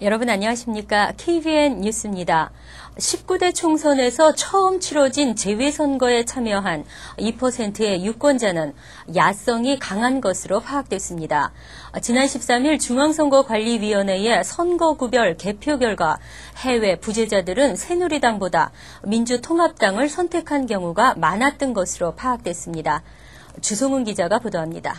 여러분 안녕하십니까. KBN 뉴스입니다. 19대 총선에서 처음 치러진 재외선거에 참여한 2%의 유권자는 야성이 강한 것으로 파악됐습니다. 지난 13일 중앙선거관리위원회의 선거구별 개표 결과 해외 부재자들은 새누리당보다 민주통합당을 선택한 경우가 많았던 것으로 파악됐습니다. 주송은 기자가 보도합니다.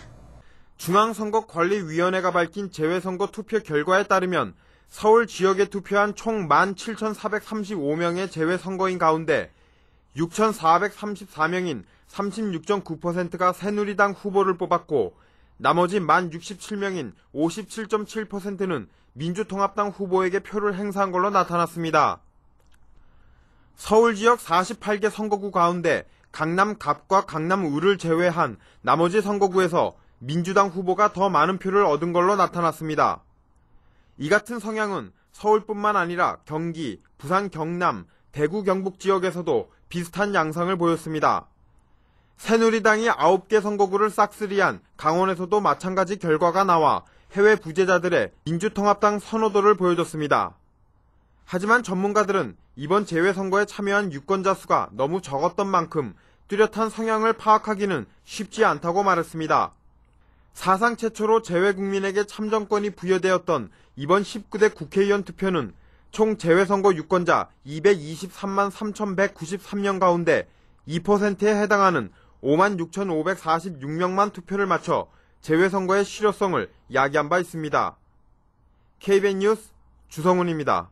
중앙선거관리위원회가 밝힌 재외선거 투표 결과에 따르면 서울 지역에 투표한 총 17,435명의 재외 선거인 가운데 6,434명인 36.9%가 새누리당 후보를 뽑았고 나머지 1만 67명인 57.7%는 민주통합당 후보에게 표를 행사한 걸로 나타났습니다. 서울 지역 48개 선거구 가운데 강남 갑과 강남 을를 제외한 나머지 선거구에서 민주당 후보가 더 많은 표를 얻은 걸로 나타났습니다. 이 같은 성향은 서울뿐만 아니라 경기, 부산, 경남, 대구, 경북 지역에서도 비슷한 양상을 보였습니다. 새누리당이 9개 선거구를 싹쓸이한 강원에서도 마찬가지 결과가 나와 해외 부재자들의 민주통합당 선호도를 보여줬습니다. 하지만 전문가들은 이번 재외선거에 참여한 유권자 수가 너무 적었던 만큼 뚜렷한 성향을 파악하기는 쉽지 않다고 말했습니다. 사상 최초로 재외국민에게 참정권이 부여되었던 이번 19대 국회의원 투표는 총 재외선거 유권자 223만 3,193명 가운데 2%에 해당하는 5만 6,546명만 투표를 마쳐 재외선거의 실효성을 야기한 바 있습니다. KBN 뉴스 주성훈입니다.